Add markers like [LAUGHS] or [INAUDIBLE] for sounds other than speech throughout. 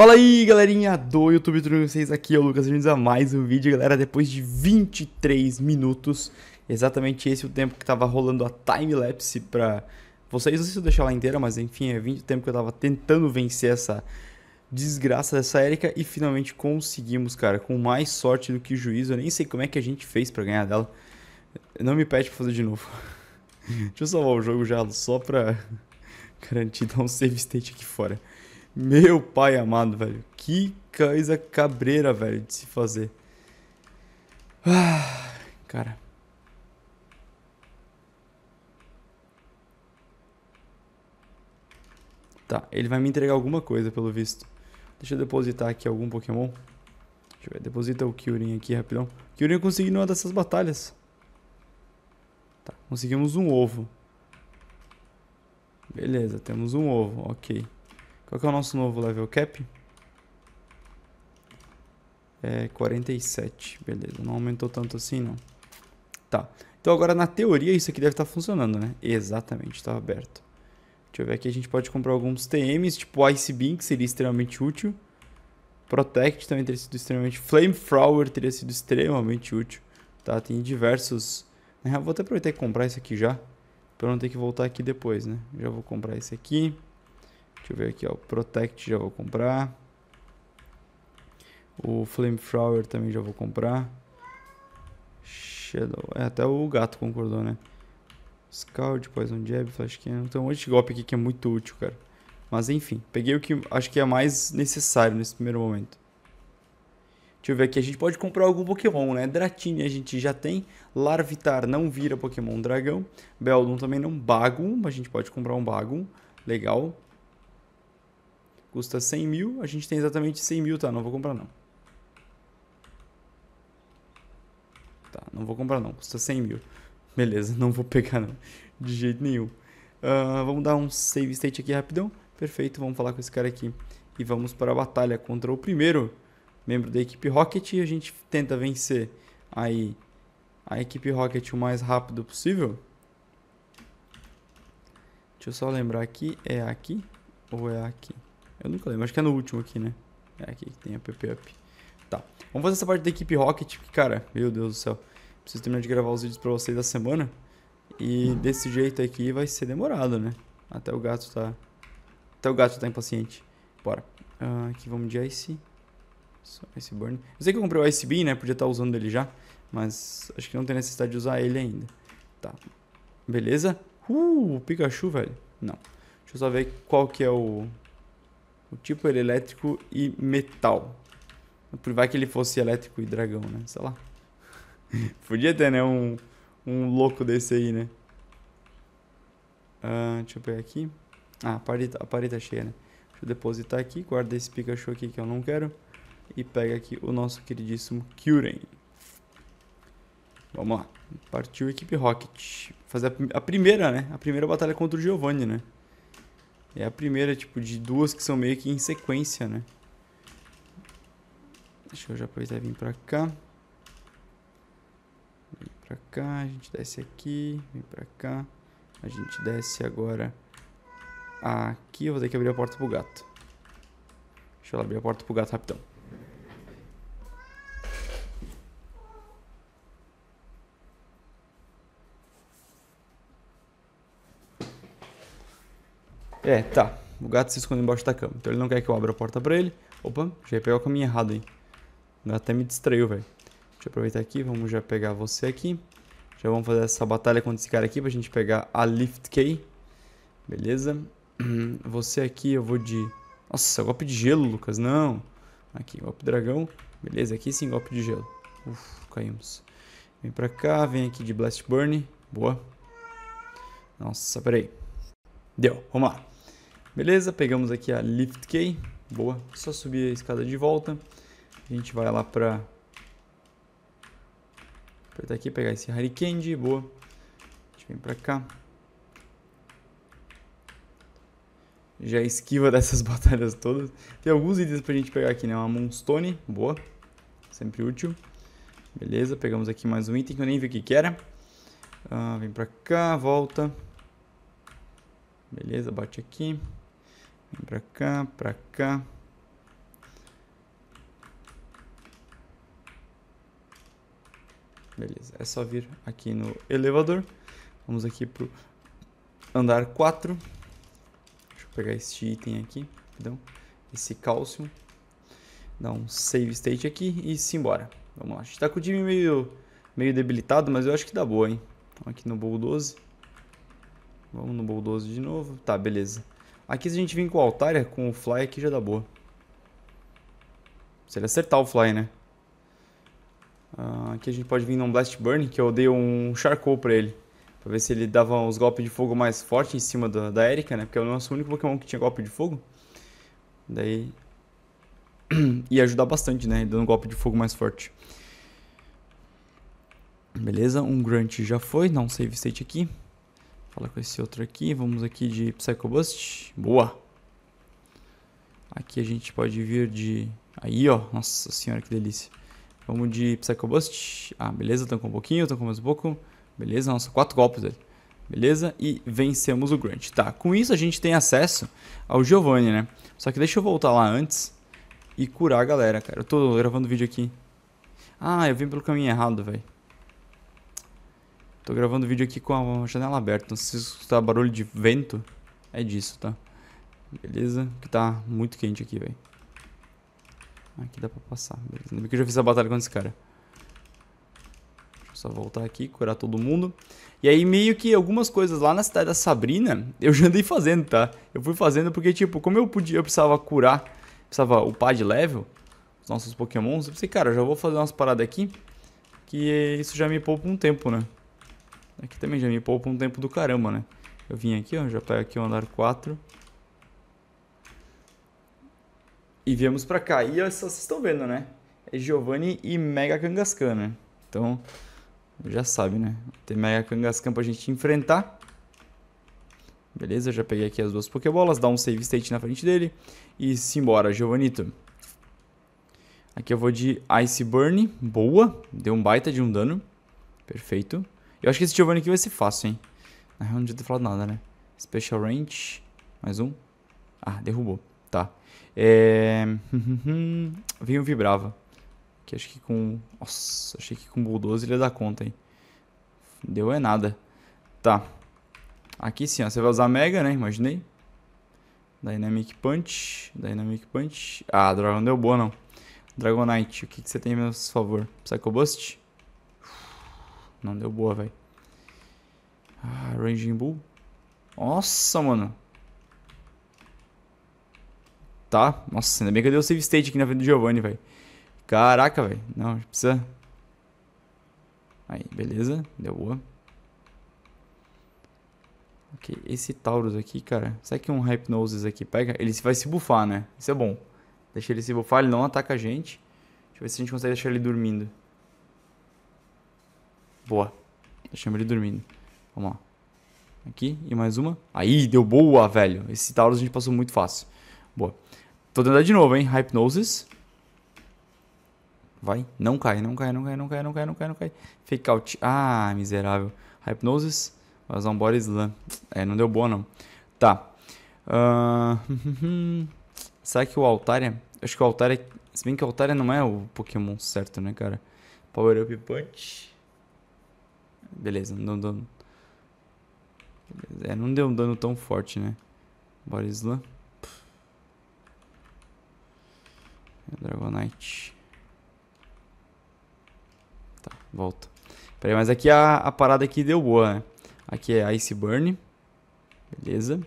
Fala aí galerinha do YouTube tudo bem vocês, aqui é o Lucas, bem-vindos a mais um vídeo galera, depois de 23 minutos, exatamente esse é o tempo que tava rolando a time-lapse pra vocês, não sei se eu deixar ela inteira, mas enfim, é 20 tempo que eu tava tentando vencer essa desgraça dessa Erika e finalmente conseguimos cara, com mais sorte do que juízo, eu nem sei como é que a gente fez pra ganhar dela, não me pede pra fazer de novo, [LAUGHS] deixa eu salvar o jogo já só pra [LAUGHS] garantir dar um save state aqui fora. Meu pai amado, velho. Que coisa cabreira, velho, de se fazer. Ah, cara. Tá, ele vai me entregar alguma coisa, pelo visto. Deixa eu depositar aqui algum Pokémon. Deixa eu ver, deposita o Kyurin aqui rapidão. Kyurin eu consegui numa dessas batalhas. Tá, conseguimos um ovo. Beleza, temos um ovo, ok. Qual que é o nosso novo level cap? É 47, beleza. Não aumentou tanto assim, não. Tá. Então agora na teoria isso aqui deve estar tá funcionando, né? Exatamente, está aberto. Deixa eu ver aqui, a gente pode comprar alguns TMs, tipo Ice Beam, que seria extremamente útil. Protect também teria sido extremamente... Flamethrower teria sido extremamente útil. Tá, tem diversos... Na né? real, vou até aproveitar e comprar isso aqui já. Pra não ter que voltar aqui depois, né? Já vou comprar esse aqui. Deixa eu ver aqui, ó. O Protect já vou comprar. O Flamethrower também já vou comprar. Shadow. É, até o gato concordou, né? Scout, Poison Jab, Flash Cannon. Tem um monte de golpe aqui que é muito útil, cara. Mas enfim, peguei o que acho que é mais necessário nesse primeiro momento. Deixa eu ver aqui, a gente pode comprar algum Pokémon, né? Dratini a gente já tem, Larvitar não vira Pokémon Dragão, Beldum também não, Bagum, a gente pode comprar um Bagum, legal. Custa 100 mil. A gente tem exatamente 100 mil, tá? Não vou comprar, não. Tá, não vou comprar, não. Custa 100 mil. Beleza, [LAUGHS] não vou pegar, não. De jeito nenhum. Uh, vamos dar um save state aqui rapidão. Perfeito, vamos falar com esse cara aqui. E vamos para a batalha contra o primeiro membro da equipe Rocket. E a gente tenta vencer aí a equipe Rocket o mais rápido possível. Deixa eu só lembrar aqui. É aqui ou é aqui? Eu nunca lembro, acho que é no último aqui, né? É aqui que tem a PP Up. Tá. Vamos fazer essa parte da equipe Rocket, que, cara, meu Deus do céu. Preciso terminar de gravar os vídeos pra vocês da semana. E desse jeito aqui vai ser demorado, né? Até o gato tá... Até o gato tá impaciente. Bora. Uh, aqui vamos de Ice. Só Ice Burn. Eu sei que eu comprei o Ice Beam, né? Podia estar tá usando ele já. Mas acho que não tem necessidade de usar ele ainda. Tá. Beleza? Uh, o Pikachu, velho. Não. Deixa eu só ver qual que é o... O tipo é elétrico e metal. por Vai que ele fosse elétrico e dragão, né? Sei lá. [LAUGHS] Podia ter, né? Um, um louco desse aí, né? Uh, deixa eu pegar aqui. Ah, a parede, a parede tá cheia, né? Deixa eu depositar aqui. Guarda esse Pikachu aqui que eu não quero. E pega aqui o nosso queridíssimo Kyurem. Vamos lá. Partiu equipe Rocket. Fazer a, a primeira, né? A primeira batalha contra o Giovanni, né? É a primeira, tipo, de duas que são meio que em sequência, né? Deixa eu já aproveitar e vir pra cá. Vim pra cá, a gente desce aqui, vem pra cá. A gente desce agora aqui. Eu vou ter que abrir a porta pro gato. Deixa eu abrir a porta pro gato rapidão. É, tá. O gato se esconde embaixo da cama. Então ele não quer que eu abra a porta pra ele. Opa, já pegou o caminho errado aí. O gato até me distraiu, velho. Deixa eu aproveitar aqui. Vamos já pegar você aqui. Já vamos fazer essa batalha contra esse cara aqui pra gente pegar a Lift Key. Beleza. [CLEARS THROAT] Você aqui eu vou de... Nossa, golpe de gelo, Lucas. Não. Aqui, golpe dragão. Beleza, aqui sim, golpe de gelo. Uf, caímos. Vem pra cá, vem aqui de Blast Burn. Boa. Nossa, peraí. Deu, vamos lá. Beleza, pegamos aqui a lift key. Boa, só subir a escada de volta. A gente vai lá para apertar aqui, pegar esse Harry Candy, boa. A gente vem para cá. Já esquiva [LAUGHS] dessas batalhas todas. Tem alguns itens pra gente pegar aqui, né? Uma Moonstone, boa. Sempre útil. Beleza, pegamos aqui mais um item que eu nem vi o que, que era. Ah, vem pra cá, volta. Beleza, bate aqui. Vem pra cá, pra cá. Beleza, é só vir aqui no elevador. Vamos aqui pro andar 4. Deixa eu pegar este item aqui, perdão, esse cálcio. Dá um save state aqui e simbora. Vamos lá, a gente tá com o time meio, meio debilitado, mas eu acho que dá boa, hein? Então aqui no bowl 12. Vamos no bowl 12 de novo. Tá, beleza. Aqui se a gente vir com o Altaria, é com o Fly aqui já dá boa. Se ele acertar o Fly, né? Uh, aqui a gente pode vir num Blast Burn, que eu dei um Charcoal pra ele. Pra ver se ele dava uns golpes de fogo mais forte em cima da, da Erika, né? Porque é o nosso único Pokémon que tinha golpe de fogo. Daí... [CLEARS THROAT] ia ajudar bastante, né? Dando um golpe de fogo mais forte. Beleza, um Grunt já foi, dá um save state aqui. Fala com esse outro aqui. Vamos aqui de Psychobust. Boa! Aqui a gente pode vir de... Aí, ó. Nossa senhora, que delícia. Vamos de Psychobust. Ah, beleza. Tancou um pouquinho, tancou mais um pouco. Beleza, nossa, quatro golpes dele. Beleza? E vencemos o Grunt. Tá, com isso a gente tem acesso ao Giovanni, né? Só que deixa eu voltar lá antes e curar a galera, cara. Eu tô gravando vídeo aqui. Ah, eu vim pelo caminho errado, velho. Tô gravando o vídeo aqui com a janela aberta, então se escutar barulho de vento, é disso, tá? Beleza? Que tá muito quente aqui, velho. Aqui dá pra passar, beleza. Ainda bem que eu já fiz a batalha com esse cara. Deixa eu só voltar aqui, curar todo mundo. E aí meio que algumas coisas lá na cidade da Sabrina, [LAUGHS] eu já andei fazendo, tá? Eu fui fazendo porque, tipo, como eu podia, eu precisava curar, precisava upar de level os nossos pokémons, eu pensei, cara, eu já vou fazer umas paradas aqui, que isso já me poupa um tempo, né? Aqui também já me poupa um tempo do caramba, né? Eu vim aqui, ó, já pego tá aqui o andar 4. E viemos pra cá. E só vocês estão vendo, né? É Giovanni e Mega Kangaskhan, né? Então, já sabe, né? Tem Mega Kangaskhan pra gente enfrentar. Beleza, já peguei aqui as duas pokebolas, dá um save state na frente dele. E simbora, Giovanito. Aqui eu vou de Ice Burn, boa, deu um baita de um dano, perfeito. Eu acho que esse Giovanni aqui vai ser fácil, hein? Na real, não devia ter falado nada, né? Special Range. Mais um. Ah, derrubou. Tá. É... [LAUGHS] Vinho vibrava. Que acho que com... Nossa, achei que com Bulldoze ele ia dar conta, hein? Deu é nada. Tá. Aqui sim, ó. Você vai usar Mega, né? Imaginei. Dynamic Punch. Dynamic Punch. Ah, Dragon deu boa, não. Dragonite, o que, que você tem a meu favor? Psycho Bust? Não deu boa, velho. Ah, Ranging Bull. Nossa, mano. Tá. Nossa, ainda bem que eu dei o save state aqui na frente do Giovanni, velho. Caraca, velho. Não, precisa... Aí, beleza. Deu boa. Ok, esse Taurus aqui, cara. Será que um Hypnosis aqui pega? Ele vai se bufar, né? Isso é bom. Deixa ele se bufar, ele não ataca a gente. Deixa eu ver se a gente consegue deixar ele dormindo. Boa. Eu ele dormindo. Vamos lá. Aqui, e mais uma. Aí, deu boa, velho. Esse Taurus a gente passou muito fácil. Boa. Tô tentando de novo, hein? Hypnosis. Vai. Não cai, não cai, não cai, não cai, não cai, não cai, não cai. Fake out. Ah, miserável. Hypnosis. Vai usar um body slam. É, não deu boa, não. Tá. Uh... [LAUGHS] Será que o Altaria... É? Acho que o Altaria... É- se bem que o Altaria não é o Pokémon certo, né, cara? Power Up Punch. Beleza, não deu dano. É, não deu um dano tão forte, né? Bora Slam. É, Dragonite. Tá, volta. Peraí, mas aqui a, a parada aqui deu boa, né? Aqui é Ice Burn. Beleza.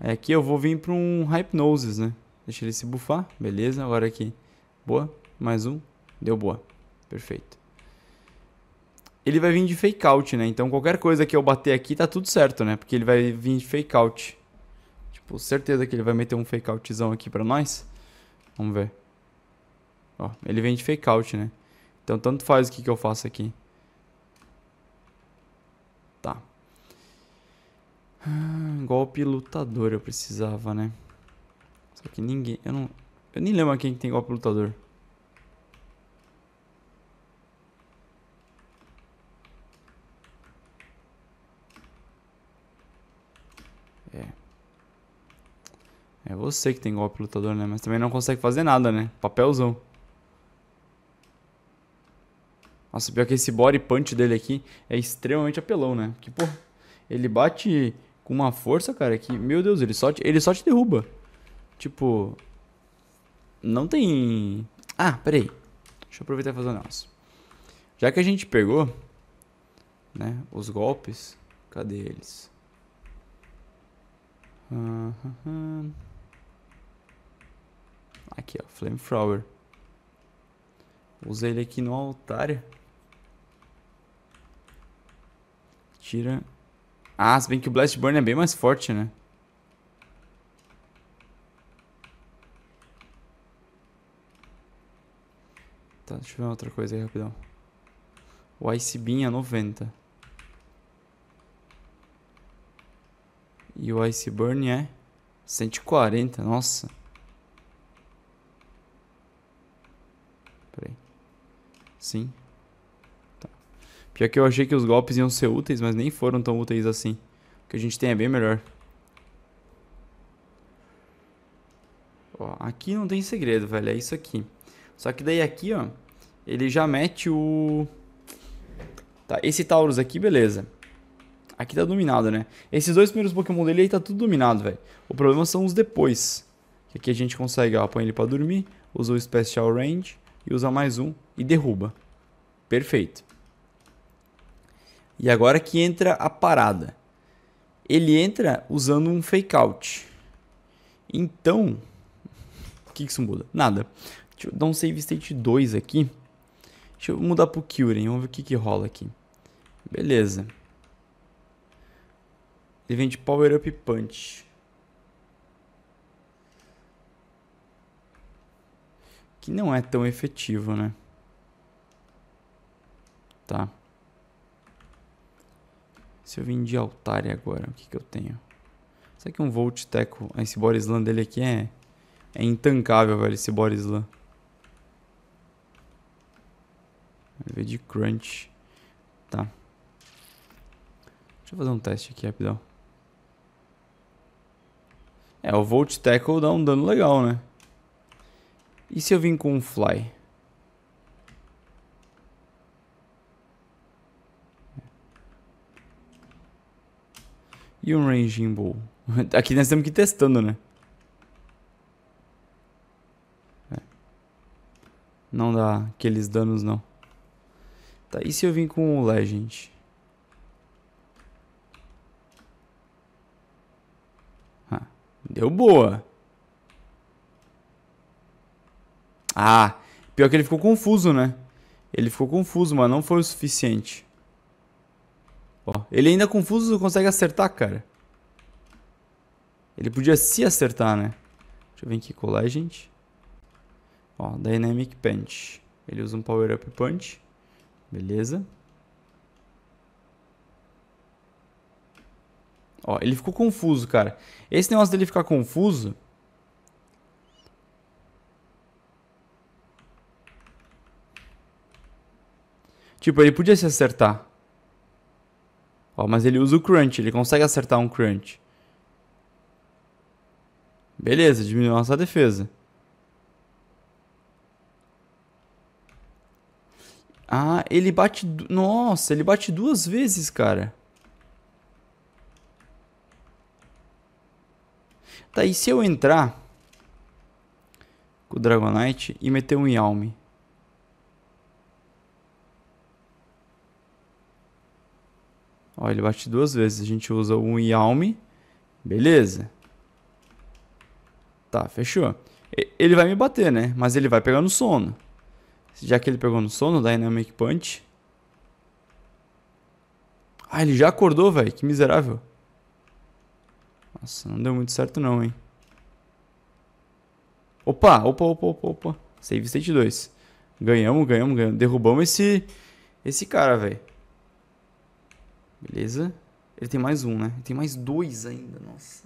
Aí é, aqui eu vou vir para um Hypnosis, né? Deixa ele se bufar. Beleza, agora aqui. Boa. Mais um. Deu boa. Perfeito. Ele vai vir de fake out, né? Então qualquer coisa que eu bater aqui tá tudo certo, né? Porque ele vai vir de fake out. Tipo, certeza que ele vai meter um fake outzão aqui pra nós. Vamos ver. Ó, ele vem de fake out, né? Então tanto faz o que, que eu faço aqui. Tá. Ah, golpe lutador eu precisava, né? Só que ninguém... Eu não... Eu nem lembro quem que tem golpe lutador. Eu sei que tem golpe lutador, né? Mas também não consegue fazer nada, né? Papelzão. Nossa, pior que esse body punch dele aqui é extremamente apelão, né? Que, pô, ele bate com uma força, cara, que, meu Deus, ele só te, ele só te derruba. Tipo, não tem... Ah, peraí. Deixa eu aproveitar e fazer um negócio. Já que a gente pegou, né, os golpes, cadê eles? Uhum. Aqui, ó, Flamethrower. Usa ele aqui no altar. Tira. Ah, se bem que o Blast Burn é bem mais forte, né? Tá, deixa eu ver outra coisa aí rapidão. O Ice Beam é 90. E o Ice Burn é 140, nossa. Sim. Tá. Pior que eu achei que os golpes iam ser úteis, mas nem foram tão úteis assim. O que a gente tem é bem melhor. Ó, aqui não tem segredo, velho. É isso aqui. Só que daí aqui, ó, ele já mete o... Tá, esse Taurus aqui, beleza. Aqui tá dominado, né? Esses dois primeiros Pokémon dele aí tá tudo dominado, velho. O problema são os depois. Aqui a gente consegue, ó, põe ele pra dormir. Usou o Special Range e usa mais um e derruba. Perfeito. E agora que entra a parada. Ele entra usando um fake out. Então, o que, que isso muda? Nada. Deixa eu dar um save state 2 aqui. Deixa eu mudar pro Curing, vamos ver o que, que rola aqui. Beleza. Ele vem de Power Up Punch. que não é tão efetivo, né? Tá. Se eu vim de Altari agora, o que, que eu tenho? Será que um Volt Teco, esse Borislan dele aqui é, é intancável, velho, esse Borislan. Vou de Crunch. Tá. Deixa eu fazer um teste aqui rapidão. É, o Volt Tackle dá um dano legal, né? E se eu vim com um fly? E um ranging bow? [LAUGHS] Aqui nós temos que ir testando, né? É. Não dá aqueles danos, não. Tá, e se eu vim com o Legend? Ah, deu boa. Ah, pior que ele ficou confuso, né? Ele ficou confuso, mas não foi o suficiente. Ó, ele ainda confuso consegue acertar, cara. Ele podia se acertar, né? Deixa eu ver aqui colar, gente. Ó, Dynamic Punch. Ele usa um Power Up Punch. Beleza. Ó, ele ficou confuso, cara. Esse negócio dele ficar confuso Tipo, ele podia se acertar. Ó, mas ele usa o crunch, ele consegue acertar um crunch. Beleza, diminuiu nossa defesa. Ah, ele bate... Nossa, ele bate duas vezes, cara. Tá, e se eu entrar com o Dragonite e meter um Yalme? Ó, ele bate duas vezes. A gente usa um Yalm. Beleza. Tá, fechou. Ele vai me bater, né? Mas ele vai pegar no sono. Já que ele pegou no sono, Dynamic Punch. Ah, ele já acordou, velho. Que miserável. Nossa, não deu muito certo não, hein. Opa, opa, opa, opa, opa. Save state 2. Ganhamos, ganhamos, ganhamos. Derrubamos esse, esse cara, velho. Beleza? Ele tem mais um, né? Ele tem mais dois ainda, nossa.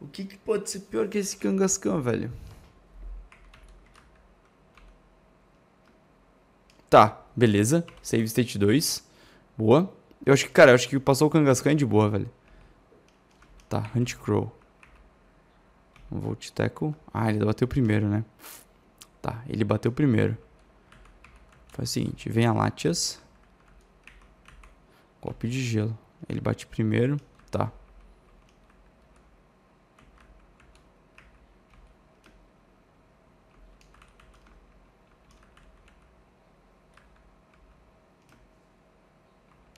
O que, que pode ser pior que esse Kangaskhan, velho? Tá, beleza. Save state 2. Boa. Eu acho que, cara, eu acho que passou o Kangaskhan de boa, velho. Tá, Hunt Crow. Volt Tackle. Ah, ele bateu primeiro, né? Tá, ele bateu primeiro. Faz o seguinte, vem a Latias. Golpe de gelo. Ele bate primeiro. Tá.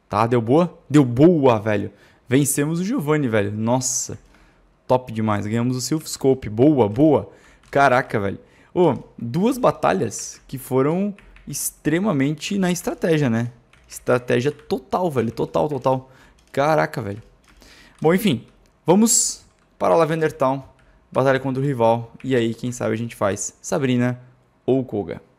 Tá, deu boa? Deu boa, velho. Vencemos o Giovanni, velho. Nossa. Top demais. Ganhamos o Silph Scope. Boa, boa. Caraca, velho. oh, duas batalhas que foram extremamente na estratégia, né? Estratégia total, velho. Total, total. Caraca, velho. Bom, enfim. Vamos para Lavender Town. Batalha contra o rival. E aí, quem sabe a gente faz Sabrina ou Koga.